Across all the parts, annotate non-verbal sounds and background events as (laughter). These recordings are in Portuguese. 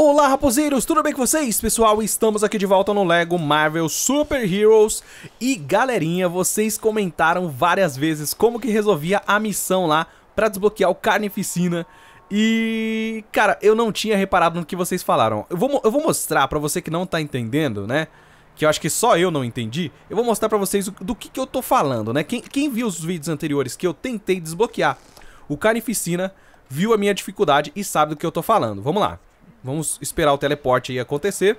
Olá, raposeiros! Tudo bem com vocês? Pessoal, estamos aqui de volta no LEGO Marvel Super Heroes. E, galerinha, vocês comentaram várias vezes como que resolvia a missão lá para desbloquear o Carnificina. E, cara, eu não tinha reparado no que vocês falaram. Eu vou, eu vou mostrar para você que não tá entendendo, né? Que eu acho que só eu não entendi. Eu vou mostrar para vocês do que, que eu tô falando, né? Quem, quem viu os vídeos anteriores que eu tentei desbloquear o Carnificina, viu a minha dificuldade e sabe do que eu tô falando. Vamos lá. Vamos esperar o teleporte aí acontecer.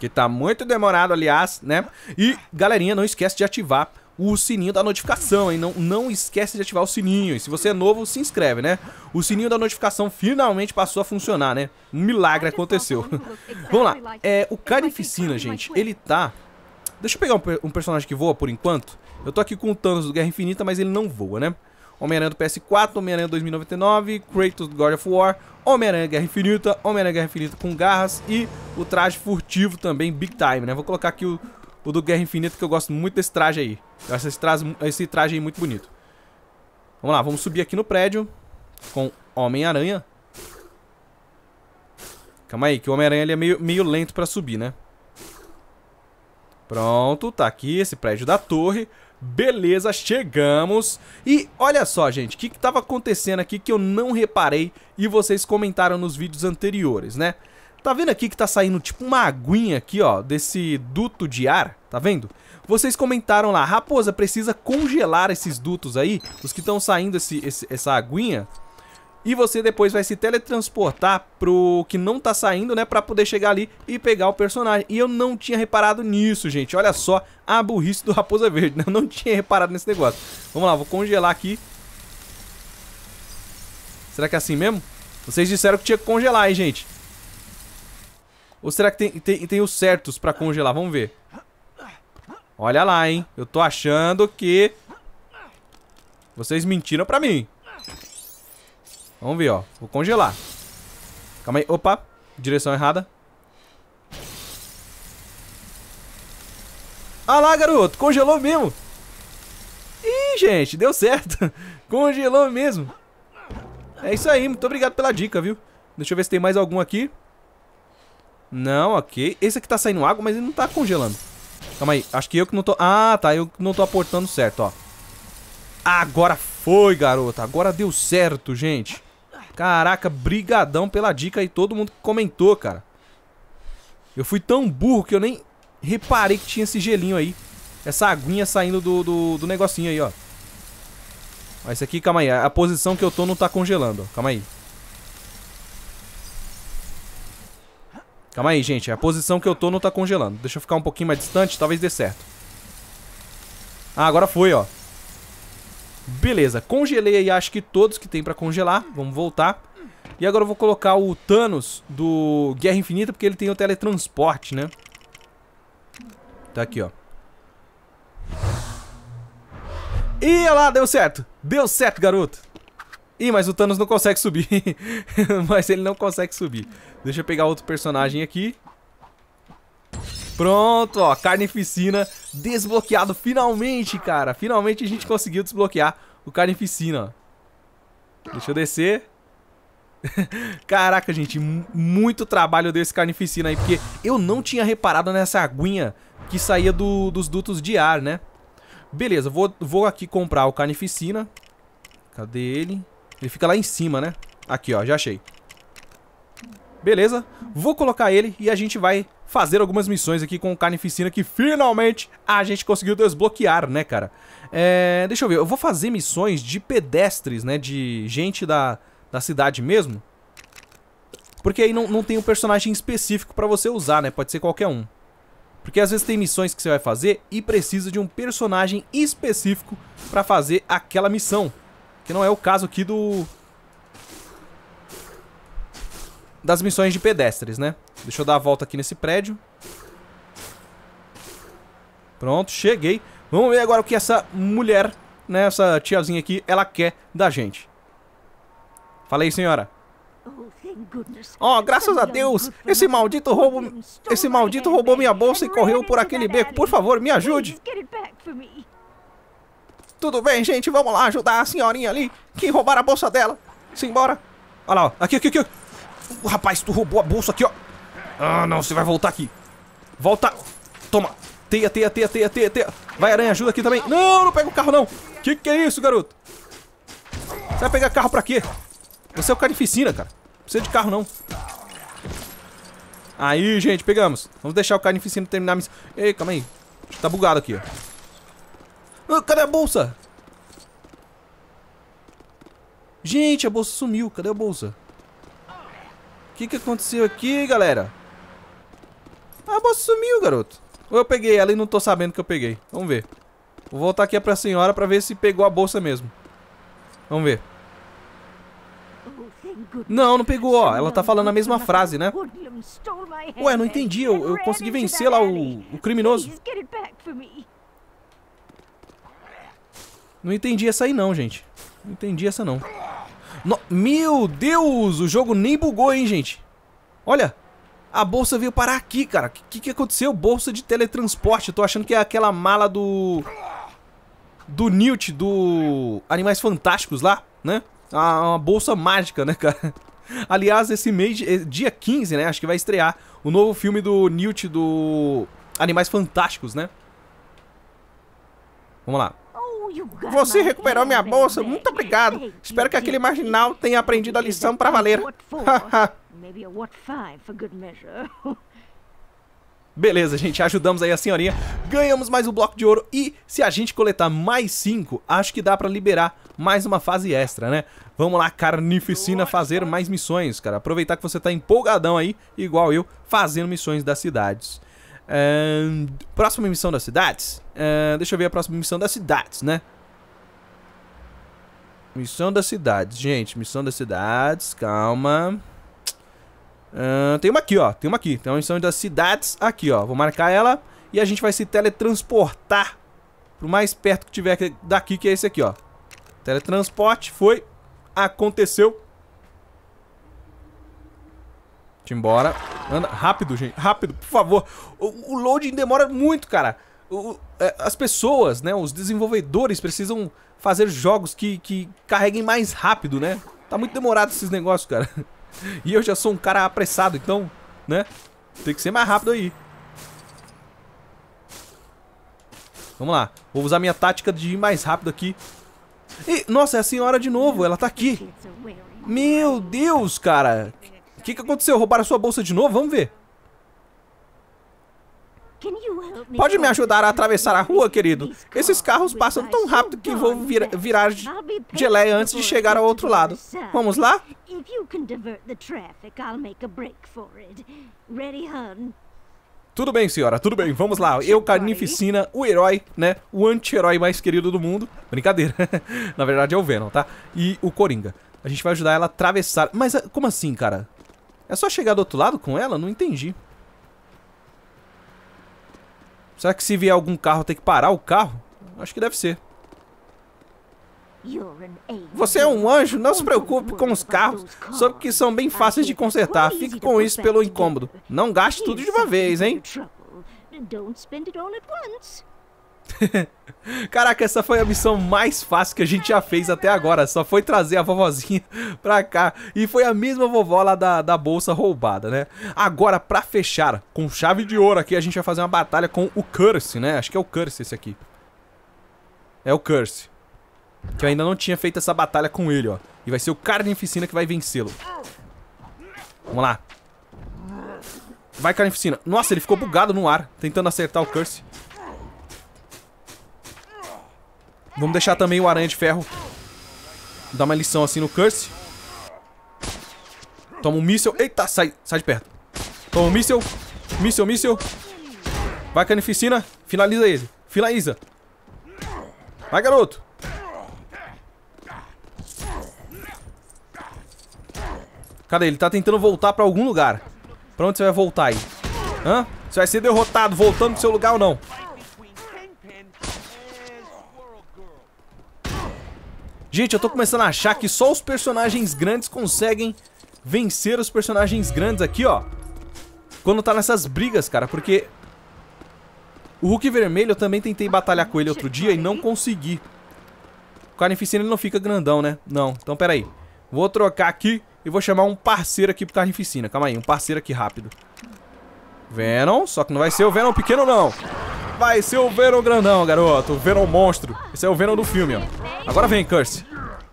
Que tá muito demorado, aliás, né? E, galerinha, não esquece de ativar o sininho da notificação, hein? Não, não esquece de ativar o sininho. E se você é novo, se inscreve, né? O sininho da notificação finalmente passou a funcionar, né? Um milagre aconteceu. Vamos lá. (laughs) É, o Carnificina, gente, ele tá... Deixa eu pegar um, um personagem que voa por enquanto. Eu tô aqui com o Thanos do Guerra Infinita, mas ele não voa, né? Homem-Aranha do PS4, Homem-Aranha 2099, Kratos do God of War, Homem-Aranha Guerra Infinita, Homem-Aranha Guerra Infinita com garras e o traje furtivo também, Big Time, né? Vou colocar aqui o, o do Guerra Infinita que eu gosto muito desse traje aí. Eu acho esse traje, esse traje aí muito bonito. Vamos lá, vamos subir aqui no prédio com Homem-Aranha. Calma aí, que o Homem-Aranha é meio, meio lento pra subir, né? Pronto, tá aqui esse prédio da torre. Beleza, chegamos. E olha só, gente, o que, tava acontecendo aqui que eu não reparei e vocês comentaram nos vídeos anteriores, né? Tá vendo aqui que tá saindo tipo uma aguinha aqui, ó, desse duto de ar? Tá vendo? Vocês comentaram lá, Raposa, precisa congelar esses dutos aí, os que estão saindo esse, esse, essa aguinha, e você depois vai se teletransportar pro que não tá saindo, né, pra poder chegar ali e pegar o personagem. E eu não tinha reparado nisso, gente, olha só a burrice do Raposa Verde, né, eu não (laughs) tinha reparado nesse negócio. Vamos lá, vou congelar aqui. Será que é assim mesmo? Vocês disseram que tinha que congelar, hein, gente? Ou será que tem, tem, tem os certos pra congelar? Vamos ver. Olha lá, hein, eu tô achando que... Vocês mentiram pra mim. Vamos ver, ó. Vou congelar. Calma aí. Opa. Direção errada. Ah lá, garoto. Congelou mesmo. Ih, gente. Deu certo. (laughs) congelou mesmo. É isso aí. Muito obrigado pela dica, viu? Deixa eu ver se tem mais algum aqui. Não, ok. Esse aqui tá saindo água, mas ele não tá congelando. Calma aí. Acho que eu que não tô... Ah, tá. Eu que não tô aportando certo, ó. Agora foi, garota. Agora deu certo, gente. Caraca, brigadão pela dica e todo mundo que comentou, cara. Eu fui tão burro que eu nem reparei que tinha esse gelinho aí. Essa aguinha saindo do, do, do negocinho aí, ó. Mas aqui, calma aí. A posição que eu tô não tá congelando, ó. Calma aí. Calma aí, gente. A posição que eu tô não tá congelando. Deixa eu ficar um pouquinho mais distante, talvez dê certo. Ah, agora foi, ó. Beleza, congelei aí acho que todos que tem pra congelar. Vamos voltar. E agora eu vou colocar o Thanos do Guerra Infinita, porque ele tem o teletransporte, né? Tá aqui, ó. E olha lá, deu certo. Deu certo, garoto. Ih, mas o Thanos não consegue subir. (laughs) mas ele não consegue subir. Deixa eu pegar outro personagem aqui. Pronto, ó, Carnificina desbloqueado finalmente, cara. Finalmente a gente conseguiu desbloquear o Carnificina, ó. Deixa eu descer. (laughs) Caraca, gente, muito trabalho desse Carnificina aí, porque eu não tinha reparado nessa aguinha que saía do, dos dutos de ar, né? Beleza, vou, vou aqui comprar o Carnificina. Cadê ele? Ele fica lá em cima, né? Aqui, ó, já achei. Beleza, vou colocar ele e a gente vai fazer algumas missões aqui com o Carnificina que finalmente a gente conseguiu desbloquear, né, cara? É, deixa eu ver, eu vou fazer missões de pedestres, né, de gente da, da cidade mesmo. Porque aí não, não tem um personagem específico pra você usar, né, pode ser qualquer um. Porque às vezes tem missões que você vai fazer e precisa de um personagem específico pra fazer aquela missão. Que não é o caso aqui do, das missões de pedestres, né? Deixa eu dar a volta aqui nesse prédio. Pronto, cheguei. Vamos ver agora o que essa mulher, né, essa tiazinha aqui, ela quer da gente. Fala aí, senhora. Oh, graças a Deus! Esse maldito roubo. Esse maldito roubou minha bolsa e correu por aquele beco. Por favor, me ajude! Tudo bem, gente, vamos lá ajudar a senhorinha ali que roubaram a bolsa dela. Simbora! Olha lá, ó. aqui, aqui, aqui rapaz, tu roubou a bolsa aqui, ó. Ah, não, você vai voltar aqui. Volta. Toma. Teia, teia, teia, teia, teia, teia. Vai, aranha, ajuda aqui também. Não, não pega o carro, não. Que que é isso, garoto? Você vai pegar carro pra quê? Você é o carnificina, cara. Não precisa de carro, não. Aí, gente, pegamos. Vamos deixar o carnificina terminar a missão. Ei, calma aí. Tá bugado aqui, ó. Ah, cadê a bolsa? Gente, a bolsa sumiu. Cadê a bolsa? que que aconteceu aqui, galera? Ah, a moça sumiu, garoto. Ou eu peguei ela e não tô sabendo que eu peguei. Vamos ver. Vou voltar aqui pra senhora pra ver se pegou a bolsa mesmo. Vamos ver. Não, não pegou, ó. Ela tá falando a mesma frase, né? Ué, não entendi. Eu, eu consegui vencer lá o, o criminoso. Não entendi essa aí não, gente. Não entendi essa não. No... Meu Deus, o jogo nem bugou, hein, gente. Olha, a bolsa veio parar aqui, cara. O que, que aconteceu? Bolsa de teletransporte. Eu tô achando que é aquela mala do... Do Newt, do Animais Fantásticos lá, né? É a é uma bolsa mágica, né, (laughs) cara? Aliás, esse mês, é, dia 15, né? Acho que vai estrear o novo filme do Newt do Animais Fantásticos, né? Vamos lá. Você recuperou minha bolsa? Muito obrigado. Espero que aquele marginal tenha aprendido a lição para valer. (laughs) Beleza, gente, ajudamos aí a senhorinha. Ganhamos mais um bloco de ouro e se a gente coletar mais cinco, acho que dá pra liberar mais uma fase extra, né? Vamos lá, carnificina, fazer mais missões, cara. Aproveitar que você tá empolgadão aí, igual eu, fazendo missões das cidades próxima missão das cidades? Uh, deixa eu ver a próxima missão das cidades, né? Missão das cidades, gente. Missão das cidades, calma. Uh, tem uma aqui, ó. Tem uma aqui. Tem uma missão das cidades aqui, ó. Vou marcar ela e a gente vai se teletransportar pro mais perto que tiver daqui, que é esse aqui, ó. Teletransporte, foi, aconteceu. Deixa embora. Anda. Rápido, gente. Rápido, por favor. O, o loading demora muito, cara. O, é, as pessoas, né? Os desenvolvedores precisam fazer jogos que, que carreguem mais rápido, né? Tá muito demorado esses negócios, cara. (laughs) E eu já sou um cara apressado, então, né? Tem que ser mais rápido aí. Vamos lá. Vou usar minha tática de ir mais rápido aqui. nossa, é a senhora de novo. Ela tá aqui. Meu Deus, cara. O que, que aconteceu? Roubaram a sua bolsa de novo? Vamos ver. Pode me ajudar a atravessar a rua, querido? Esses carros passam tão rápido que vou vir, virar geleia antes de chegar ao outro lado. Vamos lá? Tudo bem, senhora, tudo bem, vamos lá. Eu, Carnificina, o herói, né? O anti-herói mais querido do mundo. Brincadeira. (laughs) Na verdade é o Venom, tá? E o Coringa. A gente vai ajudar ela a atravessar. Mas eh, como assim, cara? É só chegar do outro lado com ela? Não entendi. Será que se vier algum carro tem que parar o carro? Acho que deve ser. Você é um anjo, não se preocupe com os carros, soube que são bem fáceis de consertar. Fique com isso pelo incômodo. Não gaste tudo de uma vez, hein? (laughs) Caraca, essa foi a missão mais fácil que a gente já fez até agora. Só foi trazer a vovozinha (laughs) pra cá. E foi a mesma vovó lá da, da bolsa roubada, né? Agora, pra fechar, com chave de ouro aqui, a gente vai fazer uma batalha com o Curse, né? Acho que é o Curse esse aqui. É o Curse. Que eu ainda não tinha feito essa batalha com ele, ó. E vai ser o Carnificina que vai vencê-lo. Vamos lá. Vai, Carnificina. Nossa, ele ficou bugado no ar, tentando acertar o Curse. Vamos deixar também o Aranha de Ferro dar uma lição assim no Curse. Toma um míssel. Eita, sai, sai de perto. Toma um míssel. Míssel, míssel. Vai, Canificina. Finaliza ele. Finaliza. Vai, garoto. Cadê? Ele tá tentando voltar pra algum lugar. Pra onde você vai voltar aí? Hã? Você vai ser derrotado voltando pro seu lugar ou não? Gente, eu tô começando a achar que só os personagens grandes conseguem vencer os personagens grandes aqui, ó. Quando tá nessas brigas, cara, porque... O Hulk Vermelho eu também tentei batalhar com ele outro dia e não consegui. O Carnificina ele não fica grandão, né? Não, então pera aí. Vou trocar aqui e vou chamar um parceiro aqui pro Carnificina. Calma aí, um parceiro aqui rápido. Venom, só que não vai ser o Venom pequeno, não. Vai ser o Venom grandão, garoto. O Venom monstro. Esse é o Venom do filme, ó. Agora vem, Curse.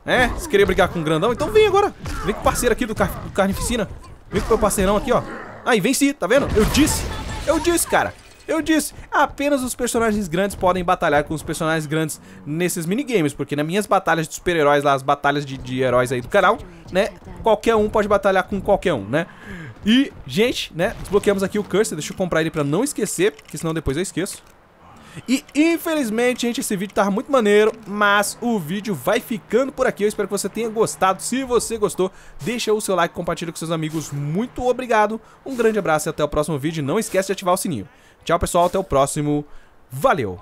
É? Se querer brigar com o grandão, então vem agora. Vem com o parceiro aqui do, car do Carnificina. Vem com o meu parceirão aqui, ó. Aí, venci, tá vendo? Eu disse. Eu disse, cara. Eu disse, apenas os personagens grandes podem batalhar com os personagens grandes nesses minigames, porque nas minhas batalhas de super-heróis lá, as batalhas de, de heróis aí do canal, né, qualquer um pode batalhar com qualquer um, né? E, gente, né, desbloqueamos aqui o curse. deixa eu comprar ele pra não esquecer, porque senão depois eu esqueço. E infelizmente, gente, esse vídeo tava muito maneiro, mas o vídeo vai ficando por aqui. Eu espero que você tenha gostado. Se você gostou, deixa o seu like, compartilha com seus amigos. Muito obrigado, um grande abraço e até o próximo vídeo. Não esquece de ativar o sininho. Tchau, pessoal. Até o próximo. Valeu!